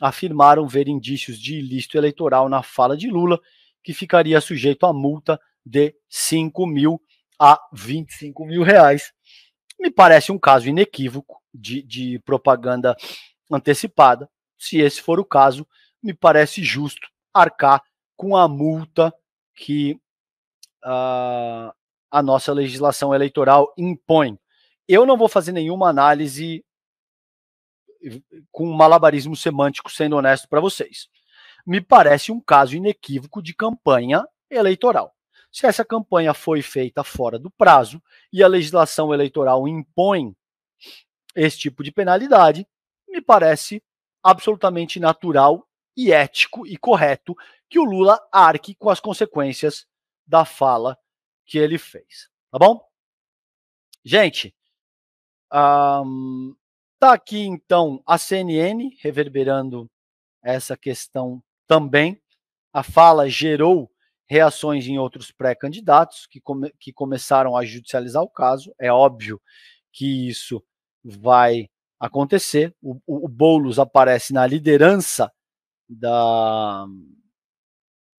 afirmaram ver indícios de ilícito eleitoral na fala de Lula, que ficaria sujeito a multa de 5 mil a 25 mil reais. Me parece um caso inequívoco de, de propaganda antecipada. Se esse for o caso, me parece justo arcar com a multa que uh, a nossa legislação eleitoral impõe. Eu não vou fazer nenhuma análise com um malabarismo semântico, sendo honesto para vocês. Me parece um caso inequívoco de campanha eleitoral. Se essa campanha foi feita fora do prazo e a legislação eleitoral impõe esse tipo de penalidade, me parece absolutamente natural e ético e correto que o Lula arque com as consequências da fala que ele fez. Tá bom? Gente, a Tá aqui então a CNN reverberando essa questão também. A fala gerou reações em outros pré-candidatos que, come, que começaram a judicializar o caso. É óbvio que isso vai acontecer. O, o, o Boulos aparece na liderança da,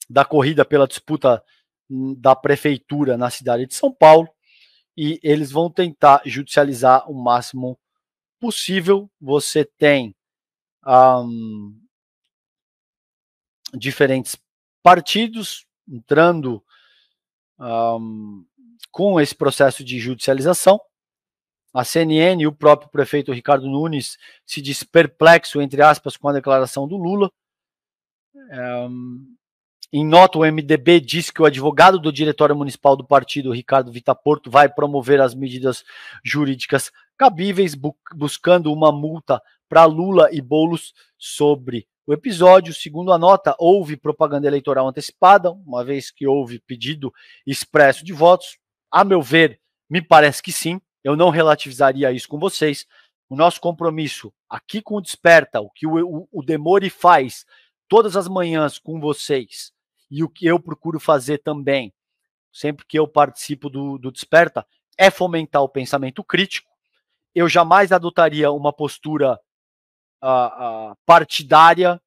da corrida pela disputa hum, da prefeitura na cidade de São Paulo e eles vão tentar judicializar o máximo possível. Você tem um, diferentes partidos entrando um, com esse processo de judicialização. A CNN e o próprio prefeito Ricardo Nunes se diz perplexo, entre aspas, com a declaração do Lula. Um, em nota, o MDB diz que o advogado do Diretório Municipal do Partido, Ricardo Vitaporto, vai promover as medidas jurídicas cabíveis, bu buscando uma multa para Lula e Bolos sobre o episódio. Segundo a nota, houve propaganda eleitoral antecipada, uma vez que houve pedido expresso de votos. A meu ver, me parece que sim. Eu não relativizaria isso com vocês. O nosso compromisso aqui com o Desperta, o que o, o, o Demore faz todas as manhãs com vocês e o que eu procuro fazer também, sempre que eu participo do, do Desperta, é fomentar o pensamento crítico. Eu jamais adotaria uma postura uh, uh, partidária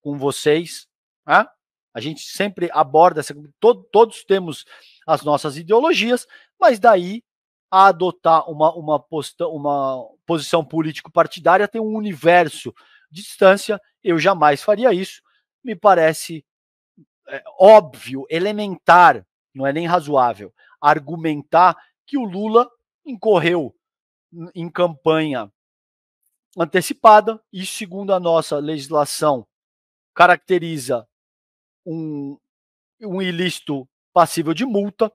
com vocês. Né? A gente sempre aborda, todo, todos temos as nossas ideologias, mas daí a adotar uma, uma, posta, uma posição político-partidária tem um universo de distância. Eu jamais faria isso. Me parece é, óbvio, elementar, não é nem razoável, argumentar que o Lula incorreu em campanha antecipada, e segundo a nossa legislação, caracteriza um, um ilícito passível de multa,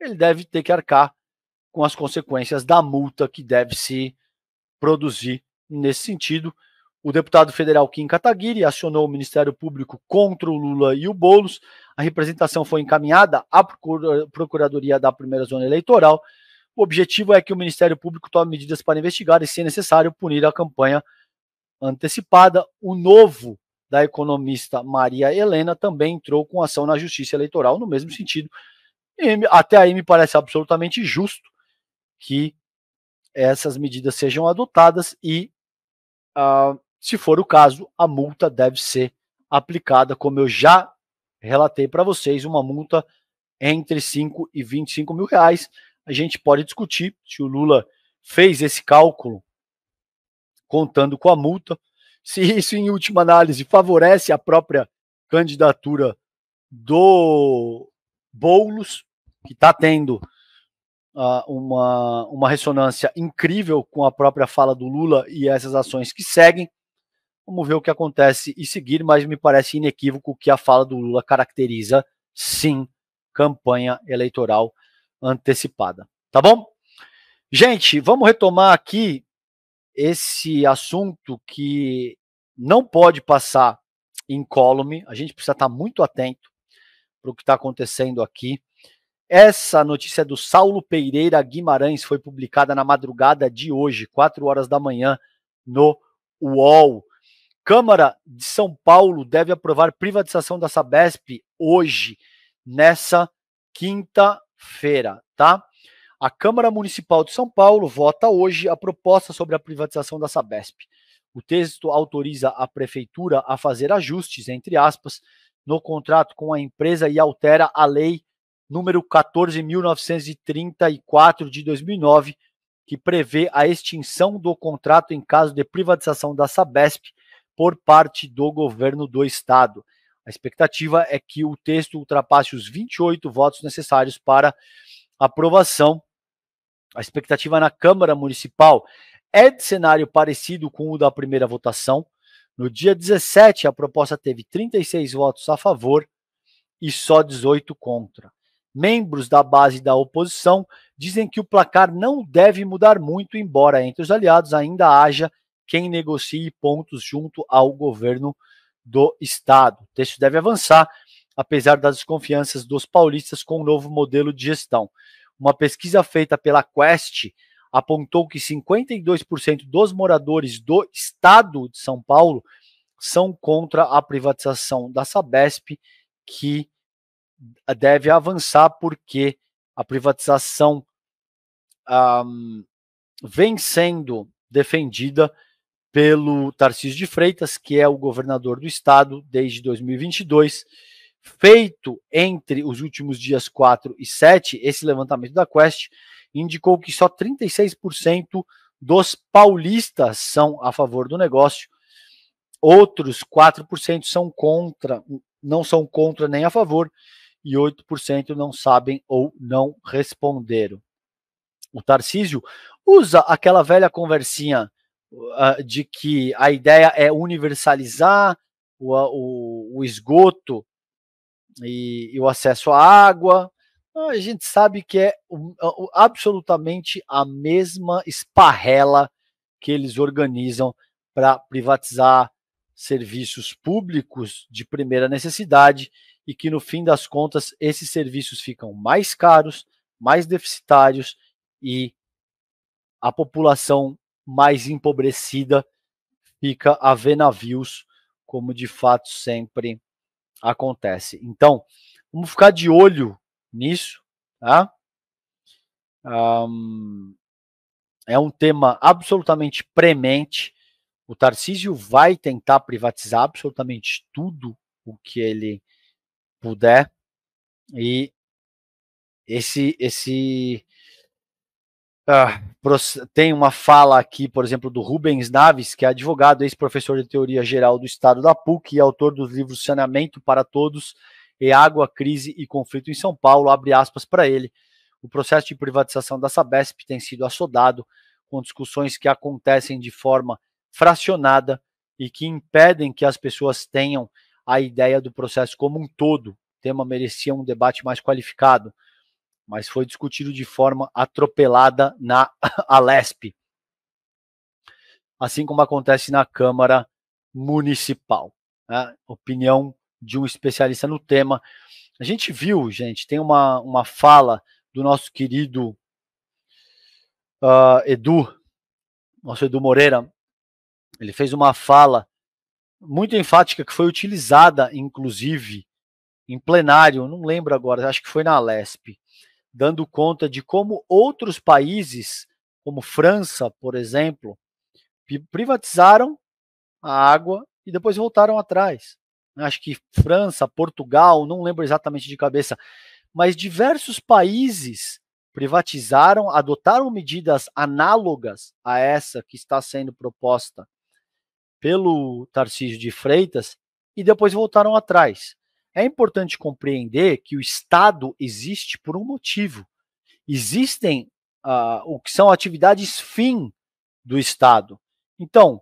ele deve ter que arcar com as consequências da multa que deve se produzir nesse sentido. O deputado federal Kim Kataguiri acionou o Ministério Público contra o Lula e o Boulos. A representação foi encaminhada à Procuradoria da Primeira Zona Eleitoral. O objetivo é que o Ministério Público tome medidas para investigar e, se necessário, punir a campanha antecipada. O novo da economista Maria Helena também entrou com ação na Justiça Eleitoral no mesmo sentido. E até aí me parece absolutamente justo que essas medidas sejam adotadas e. Uh, se for o caso, a multa deve ser aplicada, como eu já relatei para vocês, uma multa entre 5 e 25 mil reais. A gente pode discutir se o Lula fez esse cálculo contando com a multa, se isso, em última análise, favorece a própria candidatura do Boulos, que está tendo uh, uma, uma ressonância incrível com a própria fala do Lula e essas ações que seguem. Vamos ver o que acontece e seguir, mas me parece inequívoco que a fala do Lula caracteriza, sim, campanha eleitoral antecipada. Tá bom? Gente, vamos retomar aqui esse assunto que não pode passar incólume. A gente precisa estar muito atento para o que está acontecendo aqui. Essa notícia do Saulo Pereira Guimarães foi publicada na madrugada de hoje, 4 horas da manhã, no UOL. Câmara de São Paulo deve aprovar privatização da Sabesp hoje, nessa quinta-feira, tá? A Câmara Municipal de São Paulo vota hoje a proposta sobre a privatização da Sabesp. O texto autoriza a prefeitura a fazer ajustes, entre aspas, no contrato com a empresa e altera a lei número 14934 de 2009, que prevê a extinção do contrato em caso de privatização da Sabesp por parte do governo do estado. A expectativa é que o texto ultrapasse os 28 votos necessários para aprovação. A expectativa na Câmara Municipal é de cenário parecido com o da primeira votação. No dia 17, a proposta teve 36 votos a favor e só 18 contra. Membros da base da oposição dizem que o placar não deve mudar muito, embora entre os aliados ainda haja quem negocie pontos junto ao governo do Estado. O texto deve avançar, apesar das desconfianças dos paulistas com o novo modelo de gestão. Uma pesquisa feita pela Quest apontou que 52% dos moradores do Estado de São Paulo são contra a privatização da Sabesp, que deve avançar porque a privatização um, vem sendo defendida pelo Tarcísio de Freitas, que é o governador do estado desde 2022. Feito entre os últimos dias 4 e 7, esse levantamento da Quest indicou que só 36% dos paulistas são a favor do negócio, outros 4% são contra, não são contra nem a favor, e 8% não sabem ou não responderam. O Tarcísio usa aquela velha conversinha uh, de que a ideia é universalizar o, o, o esgoto e, e, o acesso à água. Ah, a gente sabe que é absolutamente a mesma esparrela que eles organizam para privatizar serviços públicos de primeira necessidade e que, no fim das contas, esses serviços ficam mais caros, mais deficitários e a população mais empobrecida fica a Venavius, como de fato sempre acontece. Então, vamos ficar de olho nisso, tá? Um, é um tema absolutamente premente. O Tarcísio vai tentar privatizar absolutamente tudo o que ele puder. E esse, esse ah, tem uma fala aqui, por exemplo, do Rubens Naves, que é advogado, ex-professor de teoria geral do Estado da PUC e autor dos livros Saneamento para Todos e Água, Crise e Conflito em São Paulo, abre aspas para ele. O processo de privatização da Sabesp tem sido assodado com discussões que acontecem de forma fracionada e que impedem que as pessoas tenham a ideia do processo como um todo. O tema merecia um debate mais qualificado mas foi discutido de forma atropelada na Alesp, assim como acontece na Câmara Municipal. Né? Opinião de um especialista no tema. A gente viu, gente, tem uma, uma fala do nosso querido uh, Edu, nosso Edu Moreira, ele fez uma fala muito enfática que foi utilizada, inclusive, em plenário, não lembro agora, acho que foi na Lespe dando conta de como outros países, como França, por exemplo, privatizaram a água e depois voltaram atrás. Acho que França, Portugal, não lembro exatamente de cabeça, mas diversos países privatizaram, adotaram medidas análogas a essa que está sendo proposta pelo Tarcísio de Freitas e depois voltaram atrás é importante compreender que o Estado existe por um motivo. Existem uh, o que são atividades fim do Estado. Então,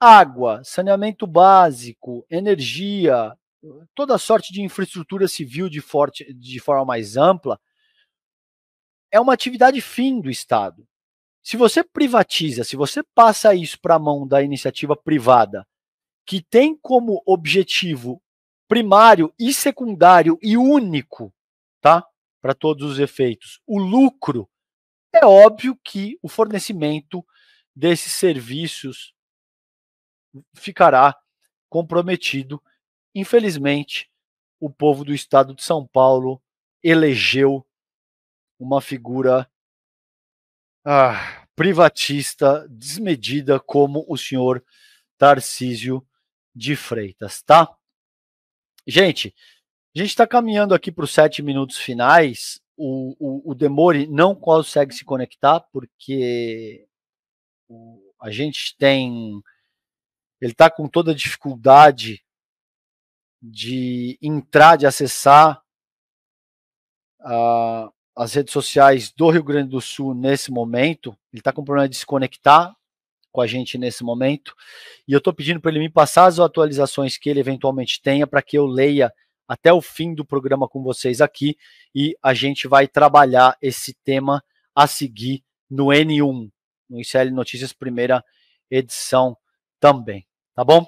água, saneamento básico, energia, toda sorte de infraestrutura civil de, forte, de forma mais ampla, é uma atividade fim do Estado. Se você privatiza, se você passa isso para a mão da iniciativa privada, que tem como objetivo primário e secundário e único, tá? Para todos os efeitos. O lucro é óbvio que o fornecimento desses serviços ficará comprometido. Infelizmente, o povo do estado de São Paulo elegeu uma figura ah, privatista desmedida como o senhor Tarcísio de Freitas, tá? Gente, a gente está caminhando aqui para os sete minutos finais. O, o, o Demore não consegue se conectar porque o, a gente tem. Ele está com toda a dificuldade de entrar, de acessar uh, as redes sociais do Rio Grande do Sul nesse momento. Ele está com problema de se conectar com a gente nesse momento. E eu estou pedindo para ele me passar as atualizações que ele eventualmente tenha para que eu leia até o fim do programa com vocês aqui e a gente vai trabalhar esse tema a seguir no N1, no ICL Notícias primeira edição também, tá bom?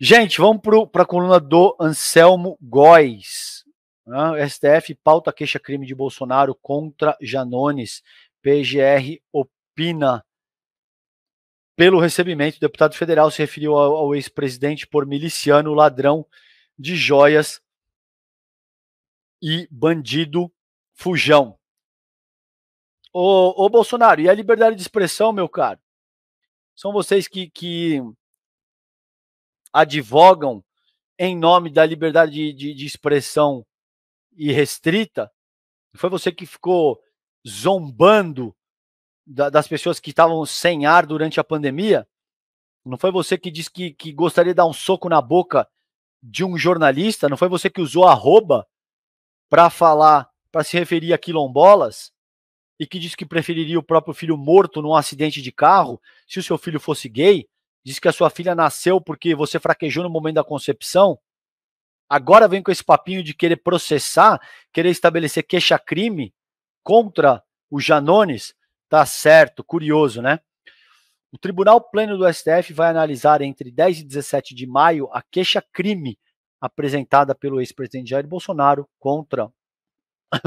Gente, vamos para a coluna do Anselmo Góes. Né? STF pauta queixa-crime de Bolsonaro contra Janones. PGR opina pelo recebimento, o deputado federal se referiu ao, ao ex-presidente por miliciano, ladrão de joias e bandido fujão. Ô, ô, Bolsonaro, e a liberdade de expressão, meu caro? São vocês que, que advogam em nome da liberdade de, de, de expressão irrestrita? Foi você que ficou zombando da, das pessoas que estavam sem ar durante a pandemia? Não foi você que disse que, que gostaria de dar um soco na boca de um jornalista? Não foi você que usou arroba para falar, para se referir a quilombolas? E que disse que preferiria o próprio filho morto num acidente de carro se o seu filho fosse gay? Diz que a sua filha nasceu porque você fraquejou no momento da concepção? Agora vem com esse papinho de querer processar, querer estabelecer queixa-crime contra o Janones Tá certo, curioso, né? O Tribunal Pleno do STF vai analisar entre 10 e 17 de maio a queixa-crime apresentada pelo ex-presidente Jair Bolsonaro contra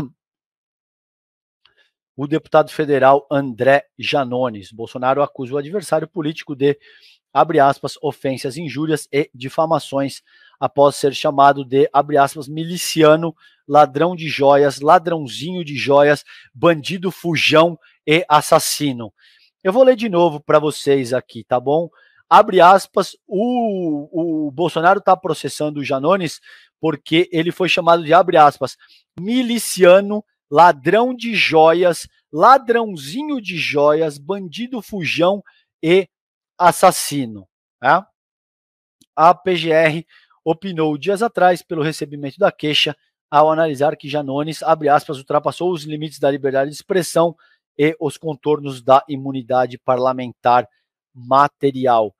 o deputado federal André Janones. Bolsonaro acusa o adversário político de, abre aspas, ofensas, injúrias e difamações, após ser chamado de, abre aspas, miliciano, ladrão de joias, ladrãozinho de joias, bandido fujão e assassino. Eu vou ler de novo para vocês aqui, tá bom? Abre aspas, o, o Bolsonaro está processando o Janones porque ele foi chamado de, abre aspas, miliciano, ladrão de joias, ladrãozinho de joias, bandido fujão e assassino. Tá? A PGR opinou dias atrás pelo recebimento da queixa ao analisar que Janones, abre aspas, ultrapassou os limites da liberdade de expressão e os contornos da imunidade parlamentar material.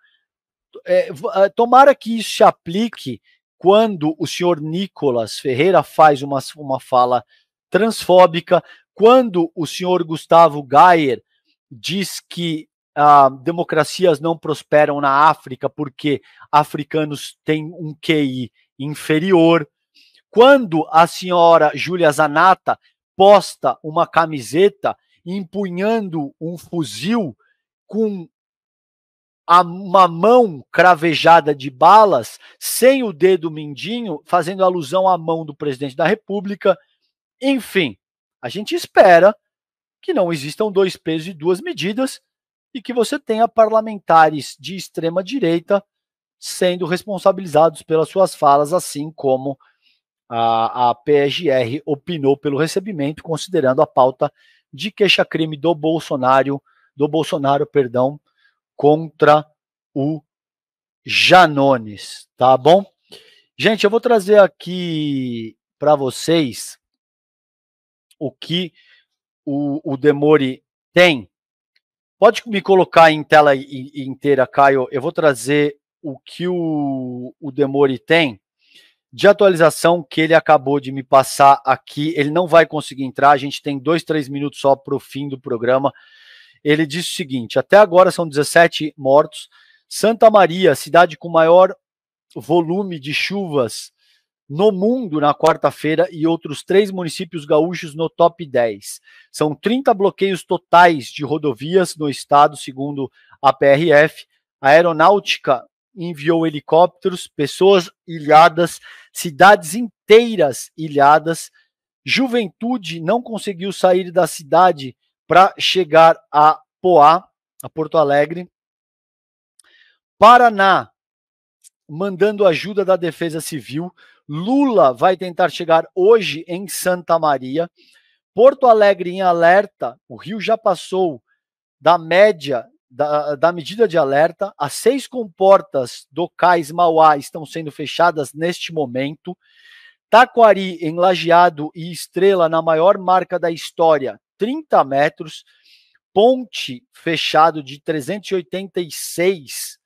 É, ah, tomara que isso se aplique quando o senhor Nicolas Ferreira faz uma, uma fala transfóbica, quando o senhor Gustavo Gayer diz que ah, democracias não prosperam na África porque africanos têm um QI inferior, quando a senhora Júlia Zanata posta uma camiseta empunhando um fuzil com a, uma mão cravejada de balas, sem o dedo mindinho, fazendo alusão à mão do presidente da República. Enfim, a gente espera que não existam dois pesos e duas medidas e que você tenha parlamentares de extrema direita sendo responsabilizados pelas suas falas, assim como a, a PGR opinou pelo recebimento, considerando a pauta de queixa-crime do Bolsonaro, do Bolsonaro, perdão, contra o Janones, tá bom? Gente, eu vou trazer aqui para vocês o que o, o Demore tem. Pode me colocar em tela inteira, Caio. Eu vou trazer o que o, o Demore tem de atualização que ele acabou de me passar aqui. Ele não vai conseguir entrar, a gente tem dois, três minutos só para o fim do programa. Ele diz o seguinte: até agora são 17 mortos. Santa Maria, cidade com maior volume de chuvas no mundo na quarta-feira e outros três municípios gaúchos no top 10. São 30 bloqueios totais de rodovias no estado, segundo a PRF. A aeronáutica enviou helicópteros, pessoas ilhadas, cidades inteiras ilhadas, juventude não conseguiu sair da cidade para chegar a Poá, a Porto Alegre. Paraná mandando ajuda da Defesa Civil. Lula vai tentar chegar hoje em Santa Maria. Porto Alegre em alerta, o Rio já passou da média da, da, medida de alerta. As seis comportas do cais Mauá estão sendo fechadas neste momento. Taquari, em Lajeado e Estrela, na maior marca da história, 30 metros. Ponte, fechado de 386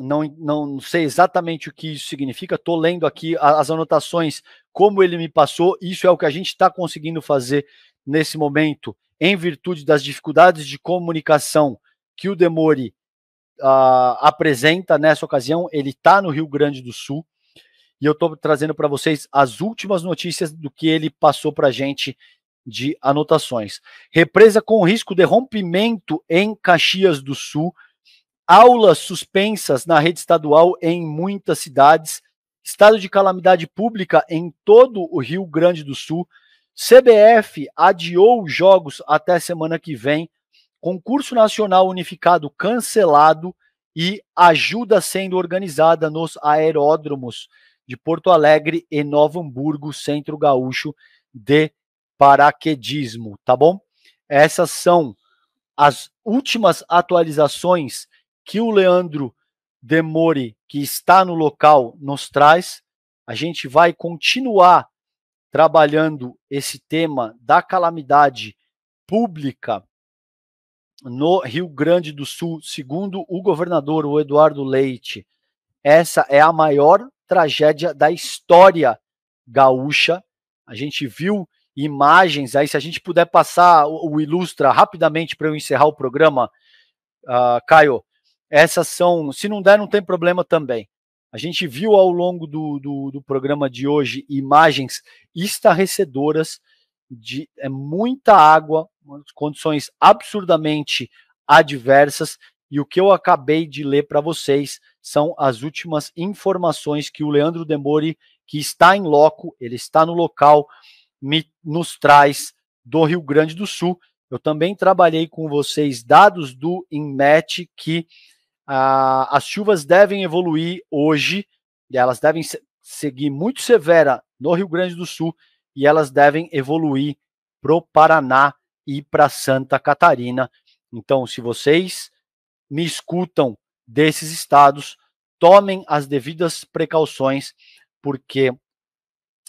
não, não sei exatamente o que isso significa, estou lendo aqui as anotações, como ele me passou, isso é o que a gente está conseguindo fazer nesse momento em virtude das dificuldades de comunicação que o Demore uh, apresenta nessa ocasião. Ele está no Rio Grande do Sul e eu estou trazendo para vocês as últimas notícias do que ele passou para a gente de anotações. Represa com risco de rompimento em Caxias do Sul. Aulas suspensas na rede estadual em muitas cidades. Estado de calamidade pública em todo o Rio Grande do Sul. CBF adiou os jogos até semana que vem. Concurso Nacional Unificado cancelado e ajuda sendo organizada nos aeródromos de Porto Alegre e Novo Hamburgo, Centro Gaúcho de Paraquedismo, tá bom? Essas são as últimas atualizações que o Leandro Demore, que está no local, nos traz. A gente vai continuar trabalhando esse tema da calamidade pública no Rio Grande do Sul, segundo o governador o Eduardo Leite. Essa é a maior tragédia da história gaúcha. A gente viu imagens aí, se a gente puder passar o, o Ilustra rapidamente para eu encerrar o programa, uh, Caio, essas são, se não der, não tem problema também. A gente viu ao longo do, do, do programa de hoje imagens estarrecedoras de é, muita água, condições absurdamente adversas, e o que eu acabei de ler para vocês são as últimas informações que o Leandro Demore, que está em loco, ele está no local, me, nos traz do Rio Grande do Sul. Eu também trabalhei com vocês dados do INMET que ah, as chuvas devem evoluir hoje, e elas devem se seguir muito severa no Rio Grande do Sul, e elas devem evoluir para o Paraná e para Santa Catarina. Então, se vocês me escutam desses estados, tomem as devidas precauções, porque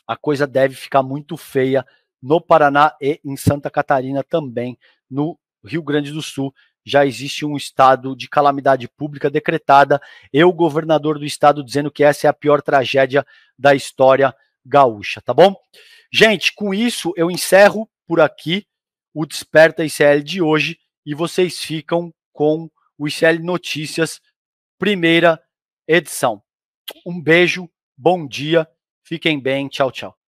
a coisa deve ficar muito feia no Paraná e em Santa Catarina também, no Rio Grande do Sul já existe um estado de calamidade pública decretada. Eu, governador do estado, dizendo que essa é a pior tragédia da história gaúcha, tá bom? Gente, com isso eu encerro por aqui o Desperta ICL de hoje e vocês ficam com o ICL Notícias, primeira edição. Um beijo, bom dia, fiquem bem, tchau, tchau.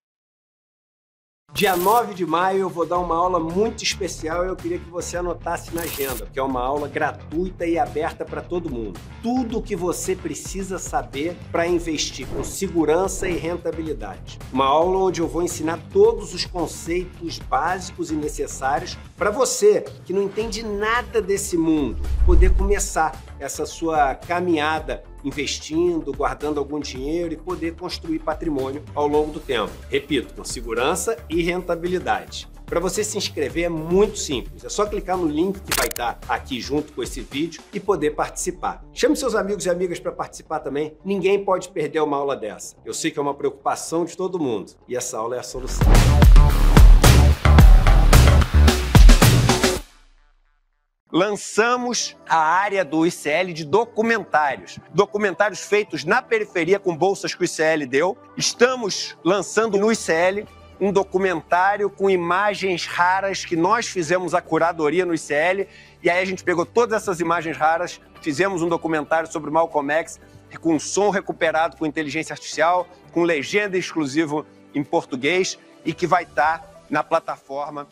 Dia 9 de maio eu vou dar uma aula muito especial e eu queria que você anotasse na agenda, porque é uma aula gratuita e aberta para todo mundo. Tudo o que você precisa saber para investir com segurança e rentabilidade. Uma aula onde eu vou ensinar todos os conceitos básicos e necessários para você que não entende nada desse mundo, poder começar essa sua caminhada investindo, guardando algum dinheiro e poder construir patrimônio ao longo do tempo. Repito, com segurança e rentabilidade. Para você se inscrever é muito simples, é só clicar no link que vai estar aqui junto com esse vídeo e poder participar. Chame seus amigos e amigas para participar também, ninguém pode perder uma aula dessa. Eu sei que é uma preocupação de todo mundo e essa aula é a solução. lançamos a área do ICL de documentários. Documentários feitos na periferia com bolsas que o ICL deu. Estamos lançando no ICL um documentário com imagens raras que nós fizemos a curadoria no ICL. E aí a gente pegou todas essas imagens raras, fizemos um documentário sobre o Malcolm X, com som recuperado com inteligência artificial, com legenda exclusiva em português e que vai estar na plataforma.